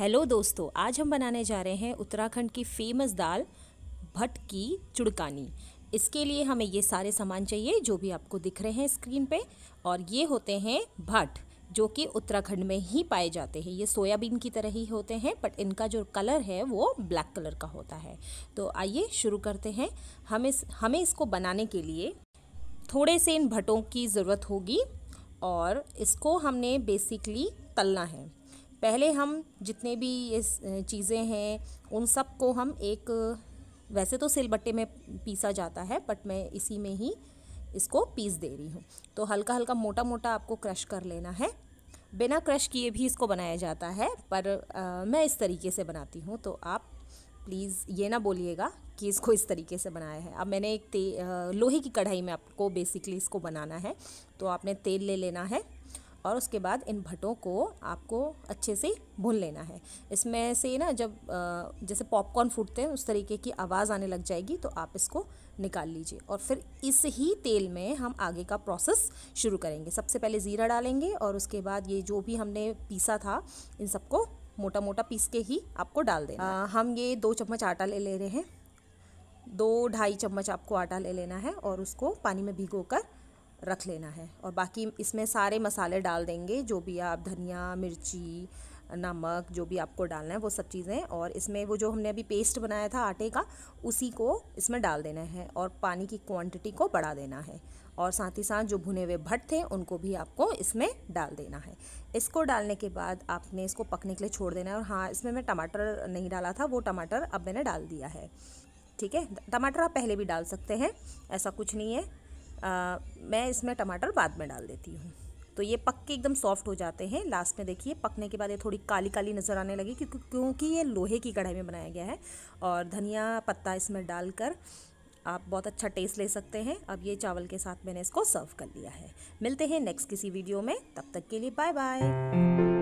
hello दोस्तों आज हम बनाने जा रहे हैं उत्तराखंड की फेमस दाल भट की चुड़कानी इसके लिए हमें ये सारे सामान चाहिए जो भी आपको दिख रहे हैं स्क्रीन पे और ये होते हैं भट जो कि उत्तराखंड में ही पाए जाते हैं ये सोयाबीन की तरह ही होते हैं बट इनका जो कलर है वो ब्लैक कलर का होता है तो आइए शुरू करते हैं हम इस हमें इसको बनाने के लिए थोड़े से इन भटों की ज़रूरत होगी और इसको हमने बेसिकली तलना है पहले हम जितने भी ये चीज़ें हैं उन सब को हम एक वैसे तो सिलबट्टे में पीसा जाता है बट मैं इसी में ही इसको पीस दे रही हूँ तो हल्का हल्का मोटा मोटा आपको क्रश कर लेना है बिना क्रश किए भी इसको बनाया जाता है पर आ, मैं इस तरीके से बनाती हूँ तो आप प्लीज़ ये ना बोलिएगा कि इसको इस तरीके से बनाया है अब मैंने एक लोहे की कढ़ाई में आपको बेसिकली इसको बनाना है तो आपने तेल ले लेना है और उसके बाद इन भटों को आपको अच्छे से भून लेना है इसमें से ना जब जैसे पॉपकॉर्न फूटते हैं उस तरीके की आवाज़ आने लग जाएगी तो आप इसको निकाल लीजिए और फिर इस ही तेल में हम आगे का प्रोसेस शुरू करेंगे सबसे पहले ज़ीरा डालेंगे और उसके बाद ये जो भी हमने पीसा था इन सबको मोटा मोटा पीस के ही आपको डाल देना आ, हम ये दो चम्मच आटा ले ले रहे हैं दो ढाई चम्मच आपको आटा ले लेना है और उसको पानी में भिगो कर रख लेना है और बाकी इसमें सारे मसाले डाल देंगे जो भी आप धनिया मिर्ची नमक जो भी आपको डालना है वो सब चीज़ें और इसमें वो जो हमने अभी पेस्ट बनाया था आटे का उसी को इसमें डाल देना है और पानी की क्वांटिटी को बढ़ा देना है और साथ ही साथ जो भुने हुए भट्ट थे उनको भी आपको इसमें डाल देना है इसको डालने के बाद आपने इसको पकने के लिए छोड़ देना है और हाँ इसमें मैं टमाटर नहीं डाला था वो टमाटर अब मैंने डाल दिया है ठीक है टमाटर आप पहले भी डाल सकते हैं ऐसा कुछ नहीं है मैं इसमें टमाटर बाद में डाल देती हूँ तो ये पक के एकदम सॉफ्ट हो जाते हैं लास्ट में देखिए पकने के बाद ये थोड़ी काली काली नज़र आने लगी क्योंकि क्योंकि ये लोहे की कढ़ाई में बनाया गया है और धनिया पत्ता इसमें डालकर आप बहुत अच्छा टेस्ट ले सकते हैं अब ये चावल के साथ मैंने इसको सर्व कर लिया है मिलते हैं नेक्स्ट किसी वीडियो में तब तक के लिए बाय बाय